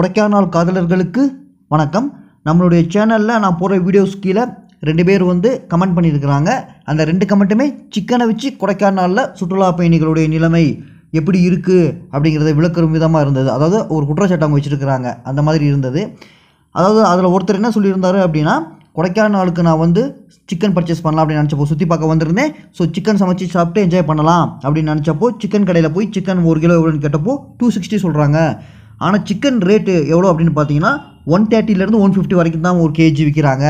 கொடைக்கானல் காதலர்களுக்கு வணக்கம் நம்மளுடைய சேனலில் நான் போகிற வீடியோஸ் கீழே ரெண்டு பேர் வந்து கமெண்ட் பண்ணியிருக்கிறாங்க அந்த ரெண்டு கமெண்ட்டுமே சிக்கனை வச்சு கொடைக்கானலில் சுற்றுலா பயணிகளுடைய நிலைமை எப்படி இருக்குது அப்படிங்கிறத விளக்குற விதமாக இருந்தது அதாவது ஒரு குற்றச்சாட்டு அவங்க வச்சுருக்கிறாங்க அந்த மாதிரி இருந்தது அதாவது அதில் ஒருத்தர் என்ன சொல்லியிருந்தார் அப்படின்னா கொடைக்கானலுக்கு நான் வந்து சிக்கன் பர்ச்சேஸ் பண்ணலாம் அப்படின்னு நினச்சப்போ சுற்றி பார்க்க வந்திருந்தேன் ஸோ சிக்கன் சமைச்சு சாப்பிட்டு என்ஜாய் பண்ணலாம் அப்படின்னு நினச்சப்போ சிக்கன் கடையில் போய் சிக்கன் ஒரு கிலோ எவ்வளோன்னு கேட்டப்போ டூ சிக்ஸ்டி சொல்கிறாங்க ஆனால் சிக்கன் ரேட்டு எவ்வளோ அப்படின்னு பார்த்தீங்கன்னா ஒன் தேர்ட்டிலேருந்து ஒன் ஃபிஃப்டி வரைக்கும் தான் ஒரு கேஜி விற்கிறாங்க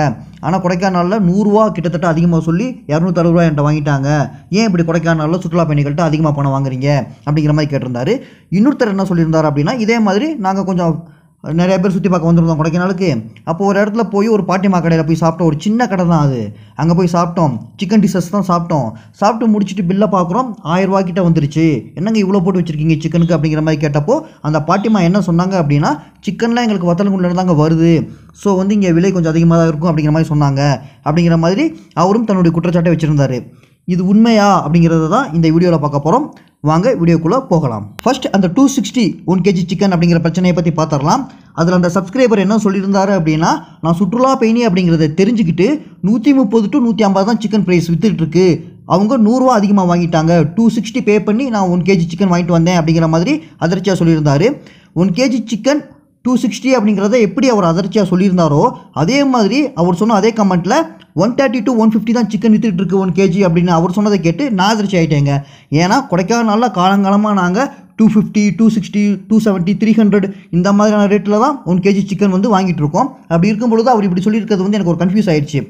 ஆனால் கொடைக்கானலில் நூறுரூவா கிட்டத்தட்ட அதிகமாக சொல்லி இரநூத்தறுபது ரூபா என்கிட்ட வாங்கிட்டாங்க ஏன் இப்படி கொடைக்கானலில் சுற்றுலா பயணிகள்கிட்ட அதிகமாக பணம் வாங்குறீங்க அப்படிங்கிற மாதிரி கேட்டிருந்தாரு இன்னொருத்தர் என்ன சொல்லியிருந்தார் அப்படின்னா இதே மாதிரி நாங்கள் கொஞ்சம் நிறைய பேர் சுற்றி பார்க்க வந்துருந்தோம் கொடைக்கானலுக்கு அப்போ ஒரு இடத்துல போய் ஒரு பாட்டிமா கடையில் போய் சாப்பிட்டோம் ஒரு சின்ன கடை தான் அது அங்கே போய் சாப்பிட்டோம் சிக்கன் டிஷஸ் தான் சாப்பிட்டோம் சாப்பிட்டு முடிச்சுட்டு பில்லை பார்க்குறோம் ஆயிரரூவா கிட்ட வந்துருச்சு என்னங்க இவ்வளோ போட்டு வச்சுருக்கீங்க சிக்கனுக்கு அப்படிங்கிற மாதிரி கேட்டப்போ அந்த பாட்டிமா என்ன சொன்னாங்க அப்படின்னா சிக்கன்லாம் எங்களுக்கு வத்தலங்குண்டில் தாங்க வருது ஸோ வந்து இங்கே விலை கொஞ்சம் அதிகமாக தான் இருக்கும் அப்படிங்கிற மாதிரி சொன்னாங்க அப்படிங்கிற மாதிரி அவரும் தன்னுடைய குற்றச்சாட்டை வச்சுருந்தார் இது உண்மையா அப்படிங்கிறத தான் இந்த வீடியோவில் பார்க்க போகிறோம் வாங்க வீடியோக்குள்ளே போகலாம் ஃபர்ஸ்ட் அந்த two sixty one KG chicken அப்படிங்கிற பிரச்சனையை பற்றி பார்த்துடலாம் அதில் அந்த சப்ஸ்கிரைபர் என்ன சொல்லியிருந்தாரு அப்படின்னா நான் சுற்றுலா பயணி அப்படிங்கிறத தெரிஞ்சுக்கிட்டு நூற்றி முப்பது டு நூற்றி ஐம்பது தான் சிக்கன் ப்ரைஸ் விற்றுட்டுருக்கு அவங்க நூறுரூவா அதிகமாக வாங்கிட்டாங்க டூ சிக்ஸ்டி பே பண்ணி நான் ஒன் கேஜி சிக்கன் வாங்கிட்டு வந்தேன் அப்படிங்கிற மாதிரி அதிர்ச்சியாக சொல்லியிருந்தார் one KG chicken two sixty அப்படிங்கிறத எப்படி அவர் அதிர்ச்சியாக சொல்லியிருந்தாரோ அதே மாதிரி அவர் சொன்ன அதே கமெண்ட்டில் one thirty to one fifty தான் சிக்கன் விற்றுட்டு இருக்கு ஒன் கேஜி அப்படின்னு அவர் சொன்னதை கேட்டு நான் அதிர்ச்சி ஆகிட்டேங்க ஏன்னா கொடைக்கானலில் காலங்காலமாக நாங்கள் two fifty two sixty two seventy three hundred இந்த மாதிரியான ரேட்டில் தான் ஒன் கேஜி சிக்கன் வந்து வாங்கிட்டு இருக்கோம் அப்படி இருக்கும்பொழுது அவர் இப்படி சொல்லியிருக்கிறது வந்து எனக்கு ஒரு கன்ஃபியூஸ் ஆயிடுச்சு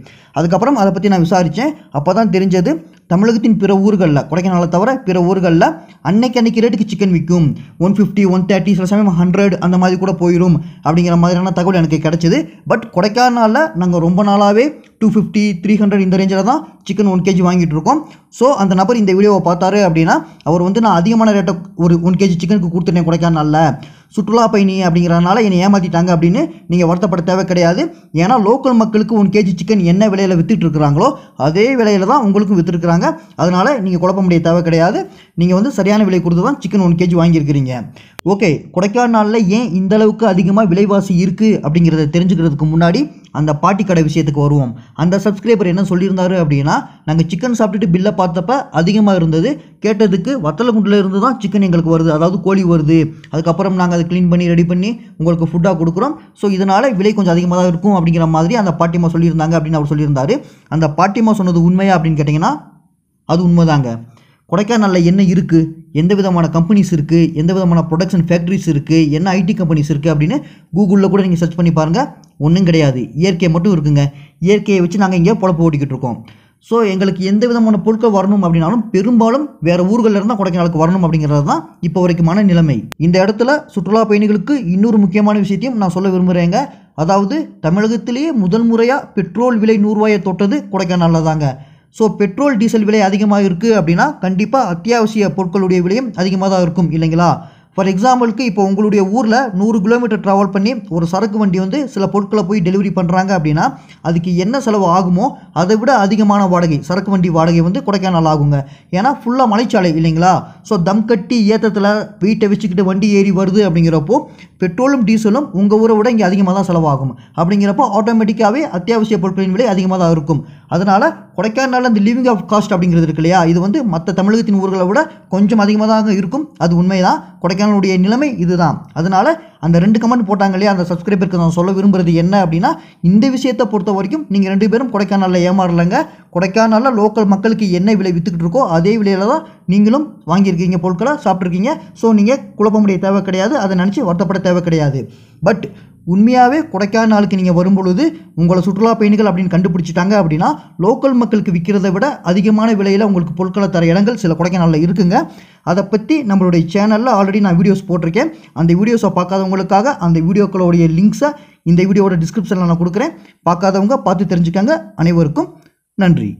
அதுக்கப்புறம் அதை பற்றி நான் விசாரித்தேன் அப்போ தான் தெரிஞ்சது தமிழகத்தின் பிற ஊர்களில் கொடைக்கானலை தவிர பிற ஊர்களில் அன்னைக்கு அன்னைக்கு ரேட்டுக்கு சிக்கன் விற்கும் ஒன் ஃபிஃப்டி ஒன் தேர்ட்டி சில சமயம் ஹண்ட்ரட் அந்த மாதிரி கூட போயிடும் அப்படிங்கிற மாதிரியான தகவல் எனக்கு கிடச்சிது பட் கொடைக்கானலில் நாங்கள் ரொம்ப நாளாகவே டூ ஃபிஃப்டி த்ரீ ஹண்ட்ரட் இந்த ரேஞ்சில் தான் சிக்கன் ஒன் கேஜி வாங்கிட்டு இருக்கோம் ஸோ அந்த நபர் இந்த வீடியோவை பார்த்தாரு அப்படின்னா அவர் வந்து நான் அதிகமான ரேட்டை ஒரு ஒன் கேஜி சிக்கனுக்கு கொடுத்துட்டேன் கொடைக்கானல்ல சுற்றுலா பயணி அப்படிங்கிறனால என்னை ஏமாற்றிட்டாங்க அப்படின்னு நீங்கள் வருத்தப்பட தேவை கிடையாது ஏன்னா லோக்கல் மக்களுக்கு ஒன் கேஜி சிக்கன் என்ன விலையில் விற்றுட்ருக்குறாங்களோ அதே விலையில் தான் உங்களுக்கும் விற்றுருக்குறாங்க அதனால் நீங்கள் குழப்ப முடிய தேவை கிடையாது நீங்கள் வந்து சரியான விலை கொடுத்து தான் சிக்கன் ஒன் கேஜி வாங்கியிருக்கிறீங்க ஓகே கொடைக்கானலில் ஏன் இந்தளவுக்கு அதிகமாக விலைவாசி இருக்குது அப்படிங்கிறத தெரிஞ்சுக்கிறதுக்கு முன்னாடி அந்த பாட்டி கடை விஷயத்துக்கு வருவோம் அந்த சப்ஸ்கிரைபர் என்ன சொல்லியிருந்தாரு அப்படின்னா நாங்கள் சிக்கன் சாப்பிட்டுட்டு பில்லை பார்த்தப்ப அதிகமாக இருந்தது கேட்டதுக்கு வத்தலை குண்டில் இருந்து தான் சிக்கன் எங்களுக்கு வருது அதாவது கோழி வருது அதுக்கப்புறம் நாங்கள் அதை க்ளீன் பண்ணி ரெடி பண்ணி உங்களுக்கு ஃபுட்டாக கொடுக்குறோம் ஸோ இதனால் விலை கொஞ்சம் அதிகமாக தான் இருக்கும் அப்படிங்கிற மாதிரி அந்த பாட்டிமா சொல்லியிருந்தாங்க அப்படின்னு அவர் சொல்லியிருந்தாரு அந்த பாட்டிமா சொன்னது உண்மையா அப்படின்னு கேட்டிங்கன்னா அது உண்மைதாங்க கொடைக்கானலில் என்ன இருக்குது எந்த விதமான கம்பெனிஸ் இருக்குது எந்த விதமான ப்ரொடக்ஷன் ஃபேக்ட்ரிஸ் இருக்குது என்ன ஐடி கம்பெனிஸ் இருக்குது அப்படின்னு கூகுளில் கூட நீங்கள் சர்ச் பண்ணி பாருங்கள் ஒன்றும் கிடையாது இயற்கை மட்டும் இருக்குங்க இயற்கையை வச்சு நாங்கள் இங்கே பொழப்பு ஓட்டிக்கிட்டு இருக்கோம் ஸோ எங்களுக்கு எந்த விதமான பொருட்கள் வரணும் அப்படின்னாலும் பெரும்பாலும் வேறு ஊர்களில் இருந்தால் கொடைக்கானலுக்கு வரணும் அப்படிங்கிறது தான் இப்போ வரைக்குமான நிலைமை இந்த இடத்துல சுற்றுலா பயணிகளுக்கு இன்னொரு முக்கியமான விஷயத்தையும் நான் சொல்ல விரும்புகிறேங்க அதாவது தமிழகத்திலேயே முதல் முறையாக பெட்ரோல் விலை நூறுரூவாயை தொட்டது கொடைக்கானலில் தாங்க ஸோ பெட்ரோல் டீசல் விலை அதிகமாக இருக்குது அப்படின்னா கண்டிப்பாக அத்தியாவசிய பொருட்களுடைய விலையும் அதிகமாக தான் இருக்கும் இல்லைங்களா ஃபார் எக்ஸாம்பிளுக்கு இப்போ உங்களுடைய ஊரில் நூறு கிலோமீட்டர் ட்ராவல் பண்ணி ஒரு சரக்கு வண்டி வந்து சில பொருட்களை போய் டெலிவரி பண்ணுறாங்க அப்படின்னா அதுக்கு என்ன செலவு ஆகுமோ அதை விட அதிகமான வாடகை சரக்கு வண்டி வாடகை வந்து கொடைக்கானல் ஆகுங்க ஏன்னா ஃபுல்லாக மலைச்சாலை இல்லைங்களா ஸோ தம் கட்டி ஏற்றத்தில் வீட்டை வச்சுக்கிட்டு வண்டி ஏறி வருது அப்படிங்கிறப்போ பெட்ரோலும் டீசலும் உங்கள் ஊரை விட இங்கே அதிகமாக தான் செலவாகும் அப்படிங்கிறப்போ ஆட்டோமேட்டிக்காகவே அத்தியாவசிய பொருட்களின் விலை அதிகமாக தான் இருக்கும் அதனால் கொடைக்கானல் அந்த லிவிங் ஆஃப் காஸ்ட் அப்படிங்கிறது இருக்கு இல்லையா இது வந்து மற்ற தமிழகத்தின் ஊர்களை விட கொஞ்சம் அதிகமாக தான் இருக்கும் அது உண்மைதான் கொடைக்கானலுடைய நிலைமை இதுதான் அதனால் அந்த ரெண்டு கமெண்ட் போட்டாங்க இல்லையா அந்த சப்ஸ்கிரைபருக்கு நான் சொல்ல விரும்புகிறது என்ன அப்படின்னா இந்த விஷயத்தை பொறுத்த வரைக்கும் நீங்கள் ரெண்டு பேரும் கொடைக்கானலில் ஏமாறலைங்க கொடைக்கானலில் லோக்கல் மக்களுக்கு என்ன விலை விற்றுக்கிட்டு இருக்கோ அதே விலையில் தான் நீங்களும் வாங்கியிருக்கீங்க பொருட்களை சாப்பிட்ருக்கீங்க ஸோ நீங்கள் குழப்பமுடைய தேவை கிடையாது அதை நினச்சி வருத்தப்பட தேவை கிடையாது பட் உண்மையாகவே நாளுக்கு நீங்கள் வரும்பொழுது உங்களை சுற்றுலா பயணிகள் அப்படின்னு கண்டுபிடிச்சிட்டாங்க அப்படின்னா லோக்கல் மக்களுக்கு விற்கிறத விட அதிகமான விலையில் உங்களுக்கு பொருட்களை தர இடங்கள் சில கொடைக்கானலில் இருக்குங்க அதை பற்றி நம்மளுடைய சேனலில் ஆல்ரெடி நான் வீடியோஸ் போட்டிருக்கேன் அந்த வீடியோஸை பார்க்காதவங்களுக்காக அந்த வீடியோக்களுடைய லிங்க்ஸை இந்த வீடியோட டிஸ்கிரிப்ஷனில் நான் கொடுக்குறேன் பார்க்காதவங்க பார்த்து தெரிஞ்சுக்கங்க அனைவருக்கும் நன்றி